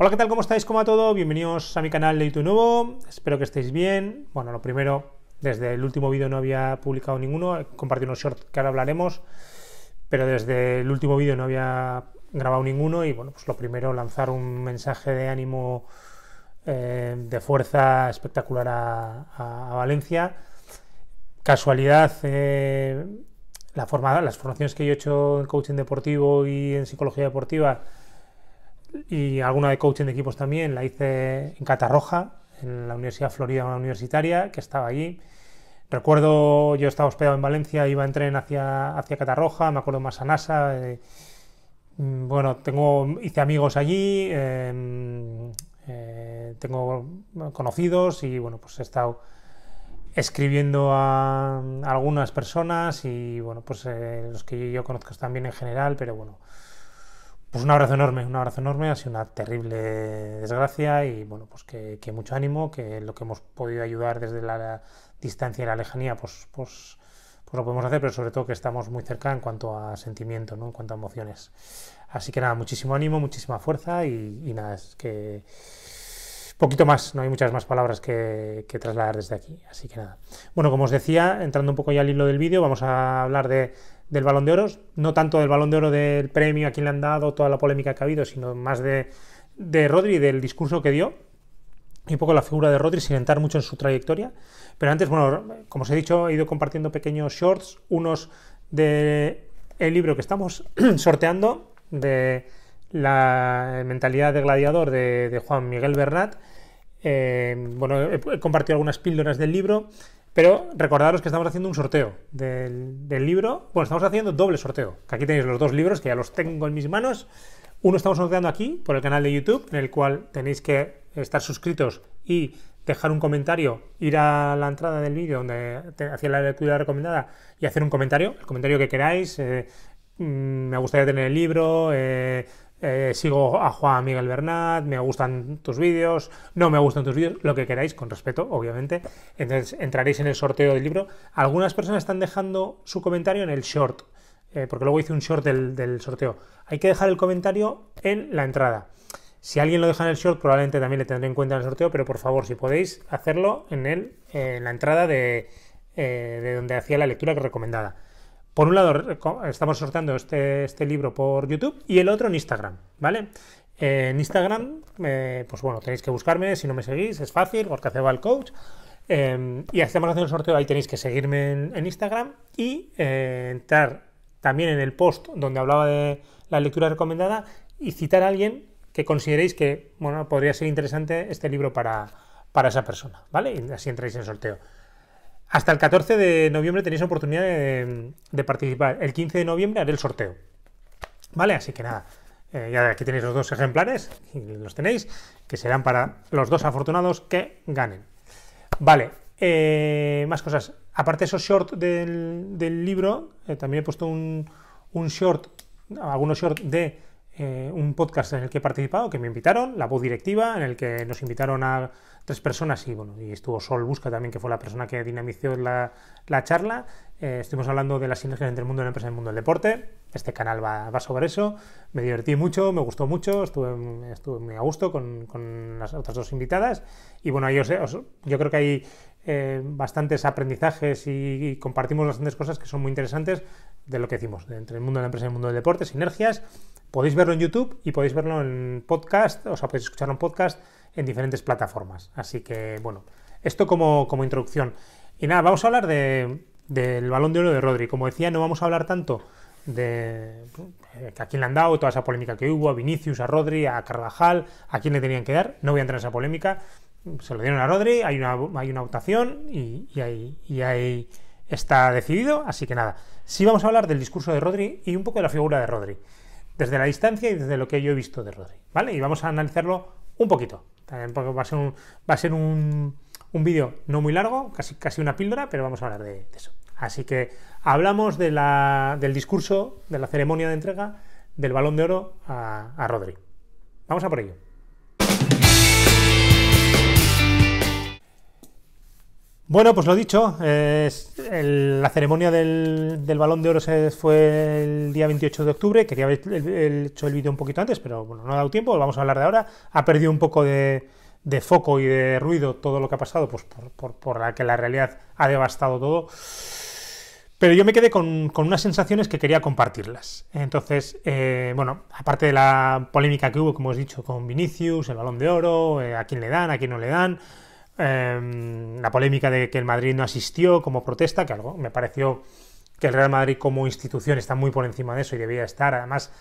Hola, ¿qué tal? ¿Cómo estáis? ¿Cómo a todo? Bienvenidos a mi canal de YouTube nuevo. Espero que estéis bien. Bueno, lo primero, desde el último vídeo no había publicado ninguno. Compartí unos shorts que ahora hablaremos, pero desde el último vídeo no había grabado ninguno. Y bueno, pues lo primero, lanzar un mensaje de ánimo, eh, de fuerza espectacular a, Valencia. Casualidad, eh, la forma, las formaciones que yo he hecho en coaching deportivo y en psicología deportiva y alguna de coaching de equipos también la hice en Catarroja, en la Universidad Florida Universitaria, que estaba allí. Recuerdo, yo estaba hospedado en Valencia, iba en tren hacia, hacia Catarroja, me acuerdo más a NASA. Eh, mm, bueno, tengo, hice amigos allí, em, eh, tengo conocidos y bueno, pues he estado escribiendo a, algunas personas y bueno, pues eh, los que yo, yo conozco bien en general, pero bueno, pues un abrazo enorme, un abrazo enorme, ha sido una terrible desgracia y bueno, pues que, mucho ánimo, que lo que hemos podido ayudar desde la distancia y la lejanía, pues, pues, pues, lo podemos hacer, pero sobre todo que estamos muy cerca en cuanto a sentimiento, ¿no? en cuanto a emociones. Así que nada, muchísimo ánimo, muchísima fuerza y, nada, es que poquito más, no hay muchas más palabras que, trasladar desde aquí. Así que nada. Bueno, como os decía, entrando un poco ya al hilo del vídeo, vamos a hablar de del Balón de Oro, no tanto del Balón de Oro del premio, a quien le han dado, toda la polémica que ha habido, sino más de, de Rodri, del discurso que dio, y un poco la figura de Rodri, sin entrar mucho en su trayectoria. Pero antes, bueno, como os he dicho, he ido compartiendo pequeños shorts, unos de el libro que estamos sorteando, de la mentalidad de gladiador de, Juan Miguel Bernat. Eh, bueno, he compartido algunas píldoras del libro pero recordaros que estamos haciendo un sorteo del, libro. Bueno, estamos haciendo doble sorteo. Que aquí tenéis los dos libros que ya los tengo en mis manos. Uno estamos sorteando aquí por el canal de YouTube, en el cual tenéis que estar suscritos y dejar un comentario, ir a la entrada del vídeo donde hacía la lectura recomendada y hacer un comentario, el comentario que queráis. Eh, mm, me gustaría tener el libro. Eh, eh, sigo a Juan Miguel Bernat, me gustan tus vídeos, no me gustan tus vídeos, lo que queráis, con respeto, obviamente. Entonces entraréis en el sorteo del libro. Algunas personas están dejando su comentario en el short, eh, porque luego hice un short del, sorteo. Hay que dejar el comentario en la entrada. Si alguien lo deja en el short, probablemente también le tendré en cuenta en el sorteo, pero por favor, si podéis, hacerlo en, el, en la entrada de, eh, de donde hacía la lectura recomendada. Por un lado, estamos sorteando este, este libro por YouTube y el otro en Instagram, ¿vale? Eh, en Instagram, eh, pues bueno, tenéis que buscarme, si no me seguís, es fácil, hace el coach. Eh, y hacemos haciendo el sorteo, ahí tenéis que seguirme en, Instagram y entrar también en el post donde hablaba de la lectura recomendada y citar a alguien que consideréis que, bueno, podría ser interesante este libro para, para esa persona, ¿vale? Y así entráis en el sorteo. Hasta el 14 de noviembre tenéis oportunidad de, participar. El 15 de noviembre haré el sorteo. ¿Vale? Así que nada, eh, ya aquí tenéis los dos ejemplares, los tenéis, que serán para los dos afortunados que ganen. Vale, eh, más cosas. Aparte de esos short del, libro, eh, también he puesto un, un short, algunos short de eh, un podcast en el que he participado, que me invitaron, La Voz Directiva, en el que nos invitaron a tres personas y bueno, y estuvo Sol Busca también, que fue la persona que dinamizó la, la charla. Eh, estuvimos hablando de las sinergias entre el mundo de la empresa y el mundo del deporte. Este canal va, va sobre eso. Me divertí mucho, me gustó mucho, estuve, muy a gusto con, con, las otras dos invitadas. Y bueno, yo, yo creo que hay eh, bastantes aprendizajes y, compartimos bastantes cosas que son muy interesantes de lo que decimos, entre el mundo de la empresa y el mundo del deporte, sinergias Podéis verlo en YouTube y podéis verlo en podcast, o sea, podéis escucharlo en podcast en diferentes plataformas. Así que, bueno, esto como, como introducción. Y nada, vamos a hablar del balón de oro de Rodri. Como decía, no vamos a hablar tanto de eh, a quién le han dado, toda esa polémica que hubo, a Vinicius, a Rodri, a Carvajal, a quién le tenían que dar. No voy a entrar en esa polémica. Se lo dieron a Rodri, hay una, hay una votación y ahí está decidido. Así que nada, sí vamos a hablar del discurso de Rodri y un poco de la figura de Rodri desde la distancia y desde lo que yo he visto de Rodri, ¿vale? Y vamos a analizarlo un poquito, también porque va a ser un, va a ser un, un vídeo no muy largo, casi, casi una píldora, pero vamos a hablar de, eso. Así que hablamos de la, del discurso, de la ceremonia de entrega del balón de oro a, a Rodri. Vamos a por ello. Bueno, pues lo dicho, la ceremonia del, Balón de Oro se fue el día 28 de octubre. Quería haber hecho el vídeo un poquito antes, pero bueno, no ha dado tiempo, lo vamos a hablar de ahora. Ha perdido un poco de, foco y de ruido todo lo que ha pasado, pues por, la que la realidad ha devastado todo. Pero yo me quedé con, unas sensaciones que quería compartirlas. Entonces, eh, bueno, aparte de la polémica que hubo, como os he dicho, con Vinicius, el Balón de Oro, eh, a quién le dan, a quién no le dan Em, la polémica de que el Madrid no asistió como protesta, que algo me pareció que el Real Madrid como institución está muy por encima de eso y debía estar, además,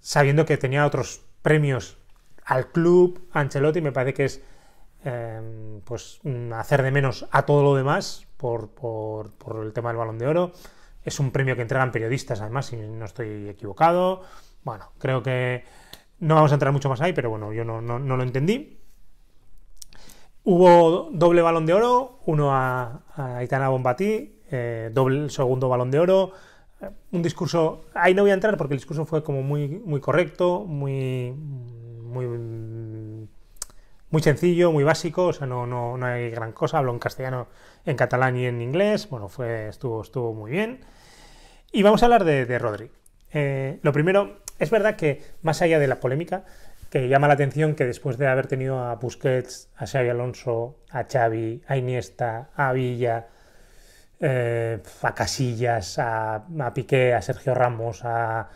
sabiendo que tenía otros premios al club, Ancelotti, me parece que es em, pues mm, hacer de menos a todo lo demás por, el tema del balón de oro. Es un premio que entregan periodistas, además, si no estoy equivocado. Bueno, creo que no vamos a entrar mucho más ahí, pero bueno, yo no lo entendí. Hubo doble balón de oro, uno a, Aitana Bombatí, eh, doble segundo balón de oro. Eh, un discurso, ahí no voy a entrar porque el discurso fue como muy, muy correcto, muy, muy, sencillo, muy básico, o sea, no, no, hay gran cosa, habló en castellano, en catalán y en inglés, bueno, fue, estuvo, estuvo muy bien. Y vamos a hablar de, de Rodri. Eh, lo primero, es verdad que más allá de la polémica, que llama la atención que después de haber tenido a Busquets, a Xavi Alonso, a Xavi, a Iniesta, a Villa, eh, a Casillas, a, Piqué, a Sergio Ramos, a,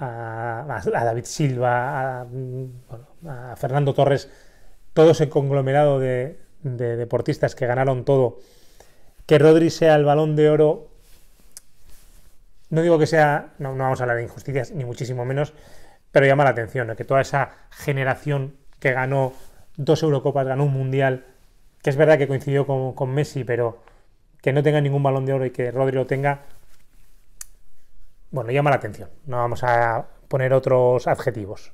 David Silva, a, Fernando Torres, todo ese conglomerado de, deportistas que ganaron todo, que Rodri sea el balón de oro, no digo que sea, no, no vamos a hablar de injusticias, ni muchísimo menos, pero llama la atención, que toda esa generación que ganó dos Eurocopas, ganó un Mundial, que es verdad que coincidió con, Messi, pero que no tenga ningún balón de oro y que Rodri lo tenga, bueno, llama la atención. No vamos a poner otros adjetivos.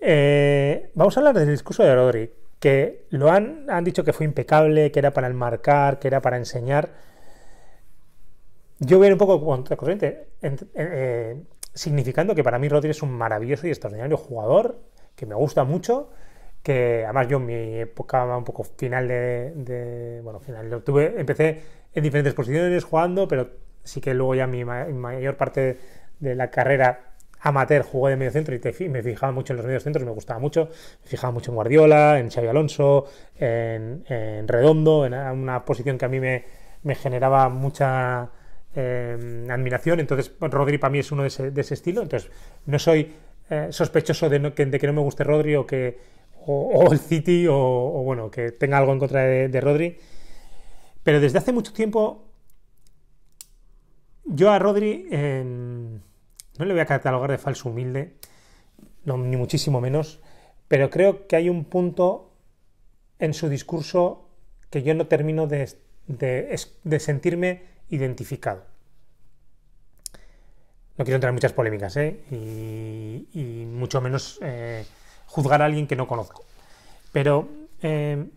Eh, vamos a hablar del discurso de Rodri, que lo han, han dicho que fue impecable, que era para enmarcar, que era para enseñar. Yo voy a ir un poco contra, corriente. Eh, significando que para mí Rodri es un maravilloso y extraordinario jugador, que me gusta mucho, que además yo en mi época un poco final de, bueno, final tuve, empecé en diferentes posiciones jugando, pero sí que luego ya mi, mayor parte de la carrera amateur jugué de medio centro y te, me fijaba mucho en los medios centros, me gustaba mucho, me fijaba mucho en Guardiola, en Xavi Alonso, en, Redondo, en una posición que a mí me generaba mucha Em, admiración. Entonces, Rodri para mí es uno de ese, estilo. Entonces, no soy eh, sospechoso de, que, no me guste Rodri o que o, el City o, bueno, que tenga algo en contra de, Rodri. Pero desde hace mucho tiempo yo a Rodri no le voy a catalogar de falso humilde, ni muchísimo menos, pero creo que hay un punto en su discurso que yo no termino de sentirme identificado. No quiero entrar en muchas polémicas ¿eh? y, mucho menos eh, juzgar a alguien que no conozco. Pero em,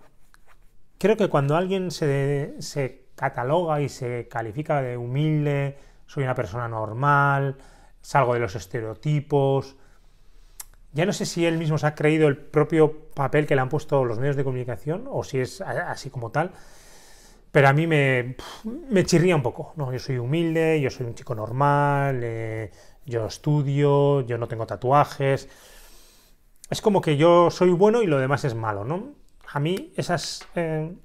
creo que cuando alguien se, se, cataloga y se califica de humilde, soy una persona normal, salgo de los estereotipos, ya no sé si él mismo se ha creído el propio papel que le han puesto los medios de comunicación o si es así como tal, pero a mí me, chirría un poco. ¿no? Yo soy humilde, yo soy un chico normal, eh, yo estudio, yo no tengo tatuajes. Es como que yo soy bueno y lo demás es malo, ¿no? A mí esas, eh,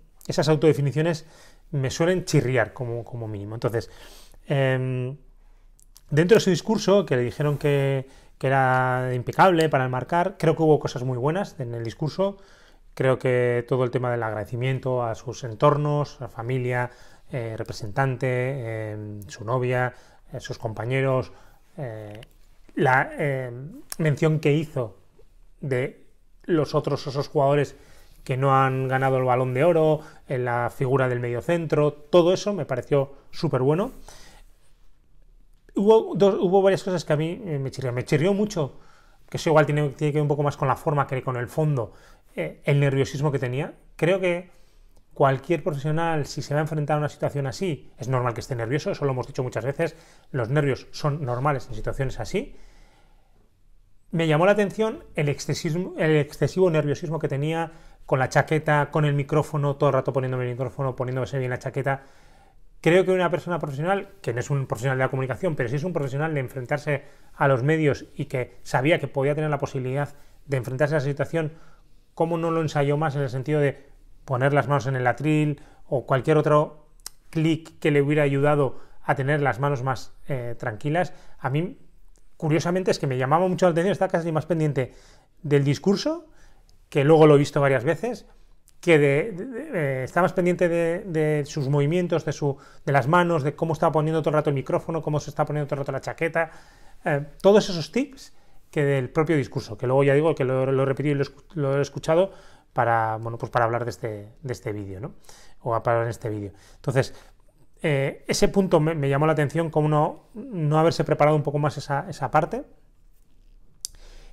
autodefiniciones me suelen chirriar como, como mínimo. Entonces, em, dentro de su discurso, que le dijeron que, que era impecable para marcar creo que hubo cosas muy buenas en el discurso Creo que todo el tema del agradecimiento a sus entornos, a familia, eh, representante, em, su novia, eh, sus compañeros, eh, la em, mención que hizo de los otros esos jugadores que no han ganado el balón de oro, en la figura del mediocentro, todo eso me pareció súper bueno. Hubo, varias cosas que a mí me chirrió. Me chirrió mucho, que eso igual tiene, tiene que ver un poco más con la forma que con el fondo, eh, el nerviosismo que tenía. Creo que cualquier profesional, si se va a enfrentar a una situación así, es normal que esté nervioso, eso lo hemos dicho muchas veces, los nervios son normales en situaciones así. Me llamó la atención el, excesismo, el excesivo nerviosismo que tenía con la chaqueta, con el micrófono, todo el rato poniéndome el micrófono, poniéndose bien la chaqueta. Creo que una persona profesional, que no es un profesional de la comunicación, pero sí es un profesional de enfrentarse a los medios y que sabía que podía tener la posibilidad de enfrentarse a esa situación cómo no lo ensayó más en el sentido de poner las manos en el atril o cualquier otro clic que le hubiera ayudado a tener las manos más eh, tranquilas. A mí, curiosamente, es que me llamaba mucho la atención, está casi más pendiente del discurso, que luego lo he visto varias veces, que eh, está más pendiente de, sus movimientos, de, de las manos, de cómo estaba poniendo todo el rato el micrófono, cómo se está poniendo todo el rato la chaqueta. Eh, todos esos tips que del propio discurso, que luego ya digo que lo, he repetido y lo, he escuchado para, bueno, pues para hablar de este, este vídeo, ¿no? O para en este vídeo. Entonces, eh, ese punto me, llamó la atención, como no, no haberse preparado un poco más esa, parte.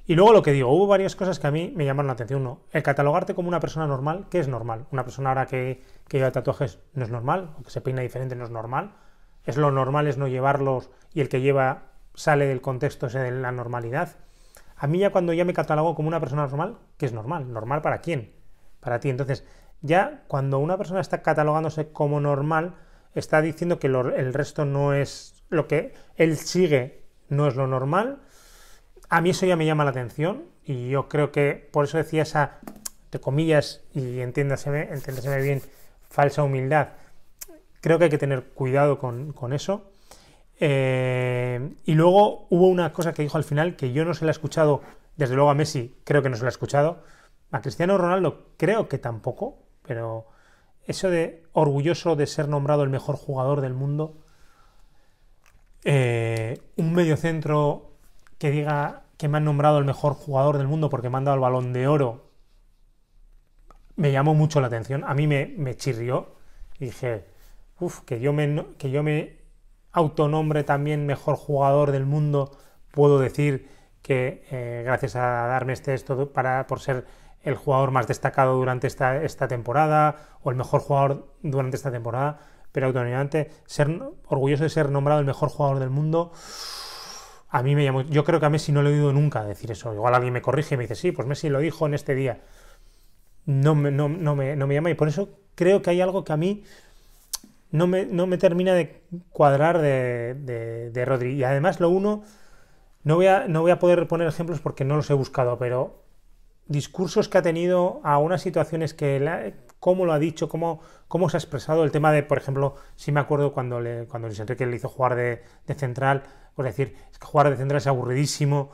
Y luego lo que digo, hubo varias cosas que a mí me llamaron la atención. Uno, el catalogarte como una persona normal, ¿qué es normal? Una persona ahora que, que lleva tatuajes no es normal, o que se peina diferente no es normal. Es lo normal es no llevarlos y el que lleva sale del contexto ese de la normalidad. A mí ya cuando ya me catalogo como una persona normal, ¿qué es normal? ¿Normal para quién? Para ti. Entonces, ya cuando una persona está catalogándose como normal, está diciendo que el resto no es lo que él sigue, no es lo normal. A mí eso ya me llama la atención y yo creo que por eso decía esa, de comillas, y entiéndaseme, bien, falsa humildad. Creo que hay que tener cuidado con eso eh, y luego hubo una cosa que dijo al final que yo no se la he escuchado, desde luego a Messi creo que no se la he escuchado, a Cristiano Ronaldo creo que tampoco, pero eso de orgulloso de ser nombrado el mejor jugador del mundo, eh, un mediocentro que diga que me han nombrado el mejor jugador del mundo porque me han dado el balón de oro, me llamó mucho la atención, a mí me, me chirrió, dije, uff, que yo me... Que yo me autonombre también mejor jugador del mundo, puedo decir que eh, gracias a darme este esto para, por ser el jugador más destacado durante esta, esta temporada o el mejor jugador durante esta temporada, pero autonómicamente ser orgulloso de ser nombrado el mejor jugador del mundo, a mí me llamó, yo creo que a Messi no le he oído nunca decir eso, igual alguien me corrige y me dice, sí, pues Messi lo dijo en este día, no no me, no me llama y por eso creo que hay algo que a mí no me, termina de cuadrar de, de, Rodri. Y además lo uno, no voy, a, no voy a poder poner ejemplos porque no los he buscado, pero discursos que ha tenido a unas situaciones que cómo lo ha dicho, cómo, cómo se ha expresado el tema de, por ejemplo, si me acuerdo cuando, le, cuando Luis Enrique le hizo jugar de, central, pues decir, es que jugar de central es aburridísimo,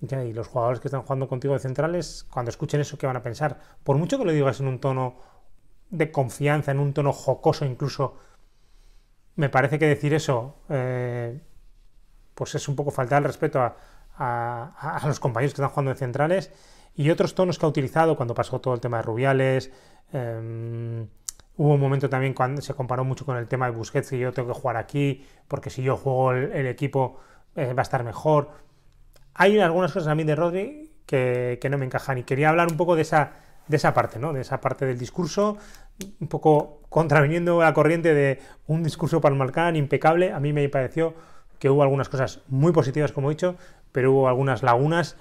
y los jugadores que están jugando contigo de centrales, cuando escuchen eso, ¿qué van a pensar? Por mucho que lo digas en un tono de confianza, en un tono jocoso incluso, me parece que decir eso eh, pues es un poco falta al respeto a, los compañeros que están jugando en centrales y otros tonos que ha utilizado cuando pasó todo el tema de Rubiales. Em, hubo un momento también cuando se comparó mucho con el tema de Busquets, y yo tengo que jugar aquí, porque si yo juego el, equipo eh, va a estar mejor. Hay algunas cosas a mí de Rodri que no me encajan y quería hablar un poco de esa de esa parte, ¿no? De esa parte del discurso, un poco contraviniendo la corriente de un discurso palmarcán impecable, a mí me pareció que hubo algunas cosas muy positivas, como he dicho, pero hubo algunas lagunas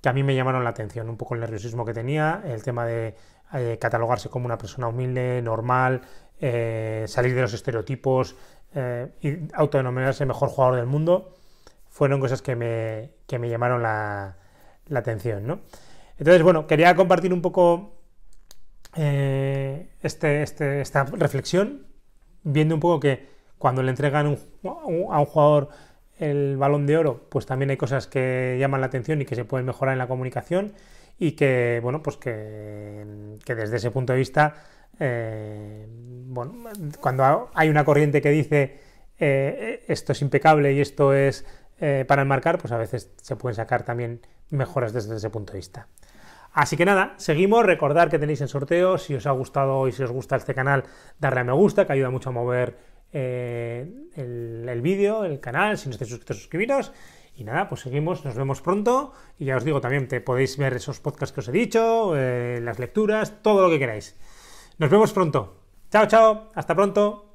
que a mí me llamaron la atención, un poco el nerviosismo que tenía, el tema de eh, catalogarse como una persona humilde, normal, eh, salir de los estereotipos eh, y autodenominarse mejor jugador del mundo, fueron cosas que me, que me llamaron la, atención, ¿no? Entonces, bueno, quería compartir un poco eh, este, este, esta reflexión, viendo un poco que cuando le entregan a un jugador el balón de oro, pues también hay cosas que llaman la atención y que se pueden mejorar en la comunicación y que, bueno, pues que, desde ese punto de vista, eh, bueno, cuando hay una corriente que dice eh, esto es impecable y esto es para enmarcar, pues a veces se pueden sacar también mejoras desde ese punto de vista. Así que nada, seguimos. Recordar que tenéis el sorteo. Si os ha gustado y si os gusta este canal, darle a me gusta, que ayuda mucho a mover eh, el, vídeo, el canal. Si no estáis suscritos, suscribiros. Y nada, pues seguimos, nos vemos pronto. Y ya os digo también, te podéis ver esos podcasts que os he dicho, eh, las lecturas, todo lo que queráis. Nos vemos pronto. Chao, chao, hasta pronto.